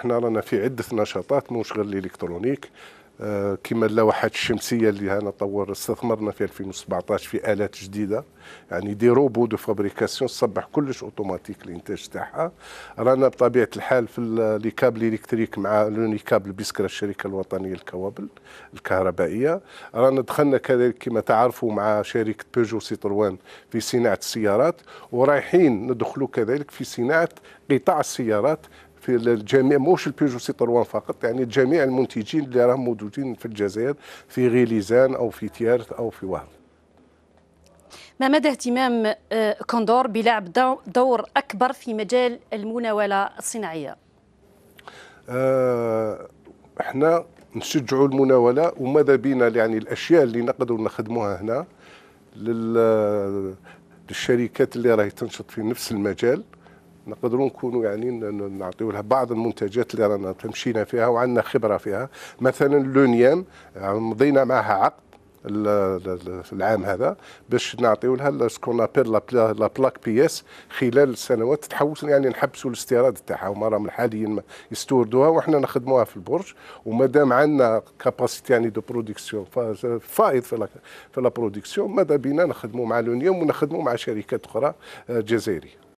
احنا رانا في عده نشاطات مش غير الالكترونيك آه، كما اللوحات الشمسيه اللي انا طور استثمرنا في 2017 في الات جديده يعني دي روبو دو فابريكاسيون تصبح كلش اوتوماتيك الانتاج تاعها رانا بطبيعه الحال في لي كابل الكتريك مع لوني كابل بيسكرا الشركه الوطنيه للكوابل الكهربائيه رانا دخلنا كذلك كما تعرفوا مع شركه بيجو سيتروان في صناعه السيارات ورايحين ندخلوا كذلك في صناعه قطاع السيارات في الجميع موش البيجو سيتروان فقط يعني جميع المنتجين اللي راهم موجودين في الجزائر في غيليزان او في تيارت او في وهران ما مدى اهتمام آه، كوندور بلعب دور اكبر في مجال المناوله الصناعيه؟ آه، احنا نشجعوا المناوله وماذا بينا يعني الاشياء اللي نقدروا نخدموها هنا للشركات اللي راهي تنشط في نفس المجال نقدروا نكونوا يعني نعطيو لها بعض المنتجات اللي رانا تمشينا فيها وعندنا خبره فيها مثلا لونيام آه، مضينا معها عقد العام هذا باش نعطيو لها سكون ابيل لا بلاك بي اس خلال سنوات تحوس يعني نحبسوا الاستيراد تاعها وما راهم حاليا يستوردوها وحنا نخدموها في البرج ومادام عندنا كاباسيتي يعني دو برودكسيون فائض في لا في لا برودكسيون ماذا بينا نخدموا مع لونيوم ونخدموا مع شركات اخرى آه، جزائريه